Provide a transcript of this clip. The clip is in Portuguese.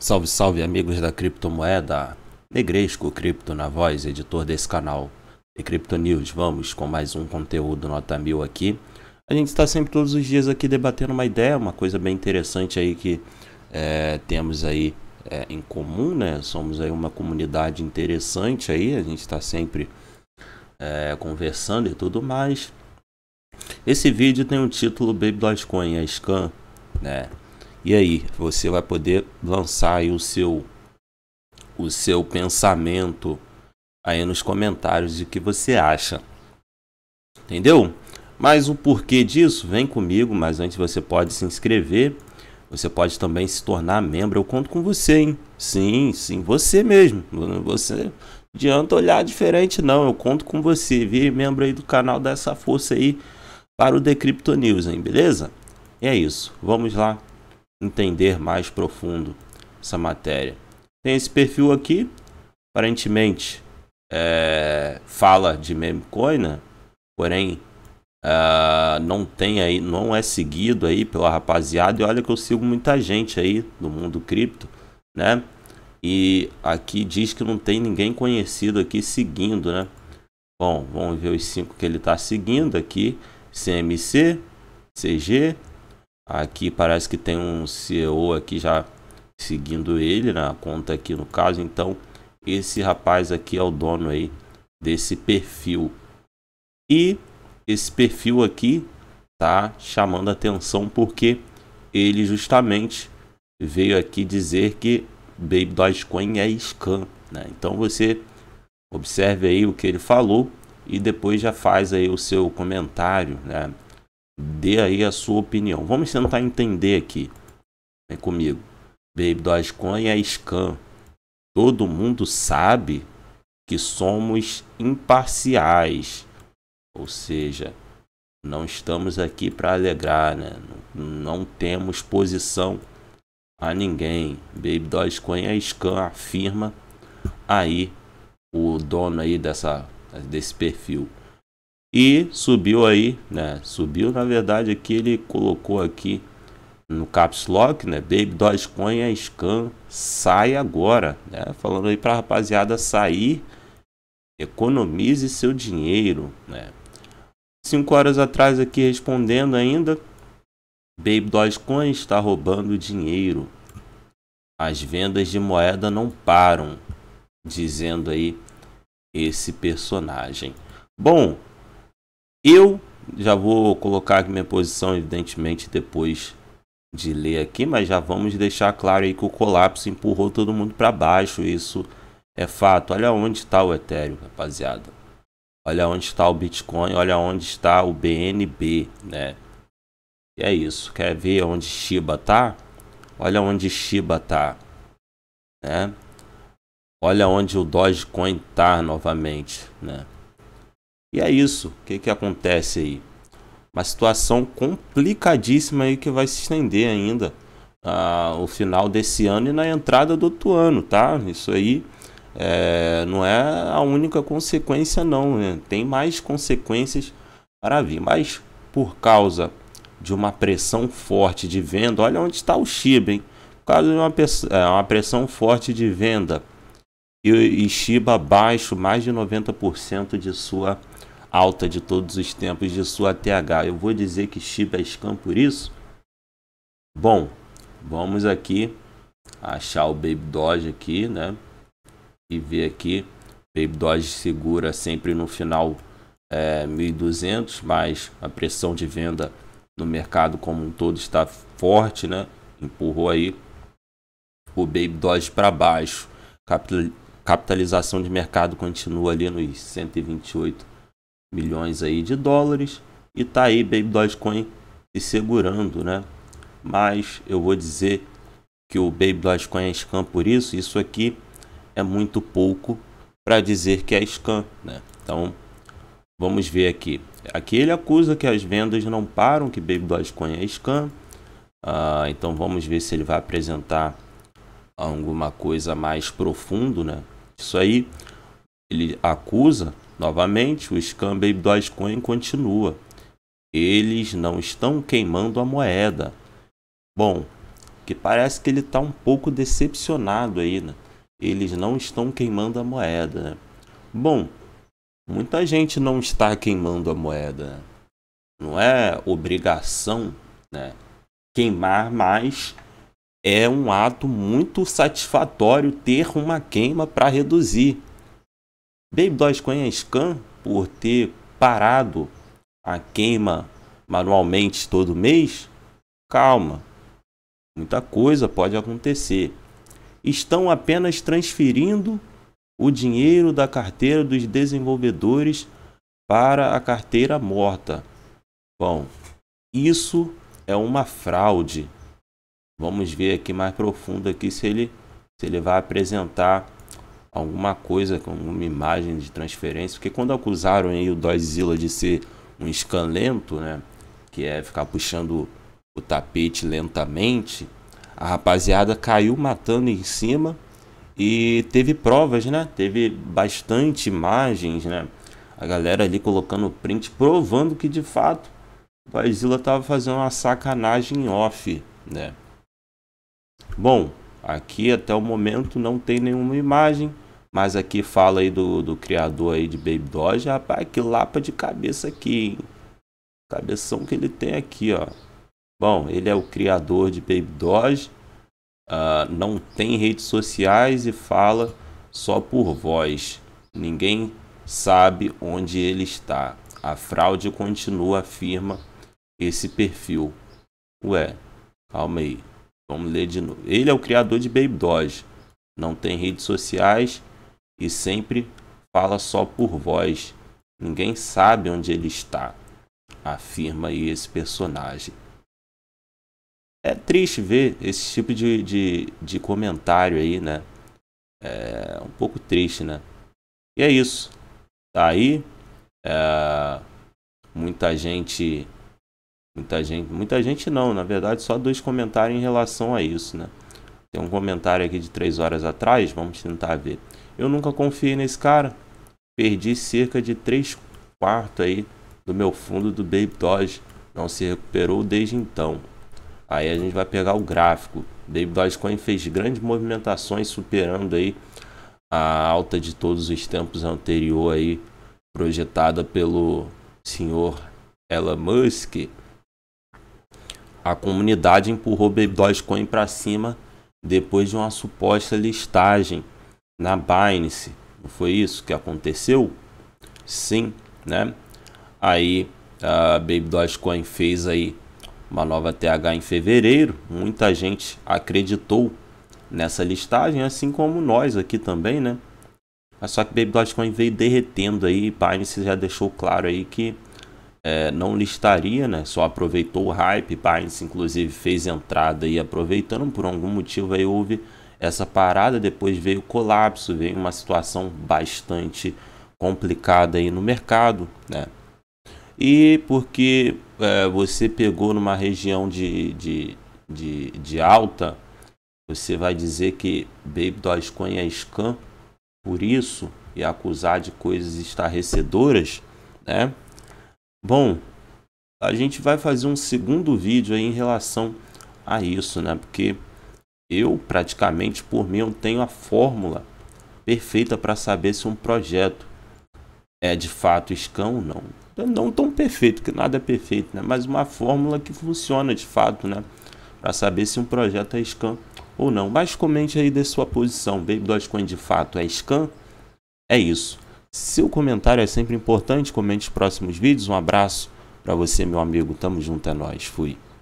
Salve, salve amigos da criptomoeda, Negresco Cripto na voz, editor desse canal e Cripto News. Vamos com mais um conteúdo nota mil aqui. A gente está sempre todos os dias aqui debatendo uma ideia, uma coisa bem interessante aí que é, temos aí é, em comum, né? Somos aí uma comunidade interessante aí, a gente está sempre é, conversando e tudo mais. Esse vídeo tem o um título Baby Dogecoin, a é scam, né? E aí você vai poder lançar o seu o seu pensamento aí nos comentários de que você acha. Entendeu? Mas o porquê disso, vem comigo, mas antes você pode se inscrever, você pode também se tornar membro, eu conto com você, hein? Sim, sim, você mesmo. Você adianta olhar diferente não, eu conto com você. vir membro aí do canal, dessa força aí para o Decrypto News, hein? Beleza? é isso, vamos lá entender mais profundo essa matéria. Tem esse perfil aqui, aparentemente é, fala de memecoin, né? porém é, não tem aí, não é seguido aí pela rapaziada. E olha que eu sigo muita gente aí do mundo cripto, né? E aqui diz que não tem ninguém conhecido aqui seguindo, né? Bom, vamos ver os cinco que ele tá seguindo aqui: CMC, CG, Aqui parece que tem um CEO aqui já seguindo ele na né, conta aqui no caso. Então esse rapaz aqui é o dono aí desse perfil. E esse perfil aqui tá chamando atenção porque ele justamente veio aqui dizer que Baby Dogecoin é scam, né? Então você observe aí o que ele falou e depois já faz aí o seu comentário, né? Dê aí a sua opinião. Vamos tentar entender aqui. Vem né, comigo. Baby Dogecoin é scam. Todo mundo sabe que somos imparciais. Ou seja, não estamos aqui para alegrar, né? Não temos posição a ninguém. Baby Dogecoin é scam, afirma aí o dono aí dessa, desse perfil. E subiu aí, né? Subiu, na verdade, aqui ele colocou aqui no caps lock, né? Baby Dogecoin é scan, sai agora, né? Falando aí para rapaziada sair, economize seu dinheiro, né? Cinco horas atrás aqui respondendo ainda, Baby Dogecoin está roubando dinheiro. As vendas de moeda não param, dizendo aí esse personagem. Bom, eu já vou colocar aqui minha posição, evidentemente, depois de ler aqui, mas já vamos deixar claro aí que o colapso empurrou todo mundo para baixo, isso é fato. Olha onde está o Ethereum, rapaziada. Olha onde está o Bitcoin, olha onde está o BNB, né? E é isso. Quer ver onde Shiba tá? Olha onde Shiba tá, né? Olha onde o Dogecoin tá novamente, né? E é isso. O que, que acontece aí? Uma situação complicadíssima aí que vai se estender ainda ah, o final desse ano e na entrada do outro ano, tá? Isso aí é, não é a única consequência, não. Né? Tem mais consequências para vir. Mas por causa de uma pressão forte de venda, olha onde está o Shiba, hein? Por causa de uma, é, uma pressão forte de venda e, e Shiba abaixo mais de 90% de sua alta de todos os tempos de sua TH. Eu vou dizer que Shiba é scam por isso? Bom, vamos aqui achar o Baby Doge aqui, né? E ver aqui, Baby Doge segura sempre no final é, 1.200, mas a pressão de venda no mercado como um todo está forte, né? Empurrou aí o Baby Doge para baixo. Capitalização de mercado continua ali nos 128 milhões aí de dólares e tá aí Baby Dogecoin se segurando, né? Mas eu vou dizer que o Baby Dogecoin é scam por isso, isso aqui é muito pouco para dizer que é scam, né? Então, vamos ver aqui. Aqui ele acusa que as vendas não param, que Baby Dogecoin é scam. Ah, então vamos ver se ele vai apresentar alguma coisa mais profundo, né? Isso aí ele acusa Novamente, o Scam Baby Dogecoin continua. Eles não estão queimando a moeda. Bom, que parece que ele está um pouco decepcionado aí, né? Eles não estão queimando a moeda, né? Bom, muita gente não está queimando a moeda, né? Não é obrigação, né? Queimar mais é um ato muito satisfatório ter uma queima para reduzir. Baby Dogecoin é scam por ter parado a queima manualmente todo mês? Calma, muita coisa pode acontecer. Estão apenas transferindo o dinheiro da carteira dos desenvolvedores para a carteira morta. Bom, isso é uma fraude. Vamos ver aqui mais profundo aqui se ele se ele vai apresentar alguma coisa, alguma imagem de transferência, porque quando acusaram aí o Dozilla de ser um escalento, né, que é ficar puxando o tapete lentamente, a rapaziada caiu matando em cima e teve provas, né? Teve bastante imagens, né? A galera ali colocando print, provando que de fato o Dozilla estava fazendo uma sacanagem off, né? Bom, aqui até o momento não tem nenhuma imagem, mas aqui fala aí do, do criador aí de Baby Doge. Rapaz, que lapa de cabeça aqui, hein? Cabeção que ele tem aqui, ó. Bom, ele é o criador de Baby Doge. Uh, não tem redes sociais e fala só por voz. Ninguém sabe onde ele está. A fraude continua, afirma esse perfil. Ué, calma aí. Vamos ler de novo. Ele é o criador de Baby Doge. Não tem redes sociais e sempre fala só por voz. Ninguém sabe onde ele está, afirma aí esse personagem. É triste ver esse tipo de, de, de comentário aí, né? É um pouco triste, né? E é isso. Tá aí. É, muita gente. Muita gente. Muita gente não, na verdade, só dois comentários em relação a isso, né? Tem um comentário aqui de três horas atrás, vamos tentar ver. Eu nunca confiei nesse cara. Perdi cerca de 3 quartos aí do meu fundo do Baby Dodge. Não se recuperou desde então. Aí a gente vai pegar o gráfico. Baby Dogecoin fez grandes movimentações superando aí a alta de todos os tempos anterior aí projetada pelo senhor Elon Musk. A comunidade empurrou Baby Dogecoin para cima depois de uma suposta listagem na Binance. Não foi isso que aconteceu? Sim, né? Aí a Baby Dogecoin fez aí uma nova TH em fevereiro. Muita gente acreditou nessa listagem, assim como nós aqui também, né? Mas só que Baby Dogecoin veio derretendo aí, Binance já deixou claro aí que é, não listaria, né? Só aproveitou o hype. Binance, inclusive, fez entrada e aproveitando. Por algum motivo aí houve essa parada, depois veio o colapso, veio uma situação bastante complicada aí no mercado, né? E porque é, você pegou numa região de, de, de, de, alta, você vai dizer que Baby Dogecoin é scam por isso e acusar de coisas estarrecedoras, né? Bom, a gente vai fazer um segundo vídeo aí em relação a isso, né? Porque eu, praticamente por mim, eu tenho a fórmula perfeita para saber se um projeto é de fato escão ou não. Então, não tão perfeito, que nada é perfeito, né? mas uma fórmula que funciona de fato, né? Para saber se um projeto é scan ou não. Mas comente aí da sua posição. Baby Dogecoin de fato é scan? É isso. Seu comentário é sempre importante. Comente os próximos vídeos. Um abraço para você, meu amigo. Tamo junto, é nóis. Fui.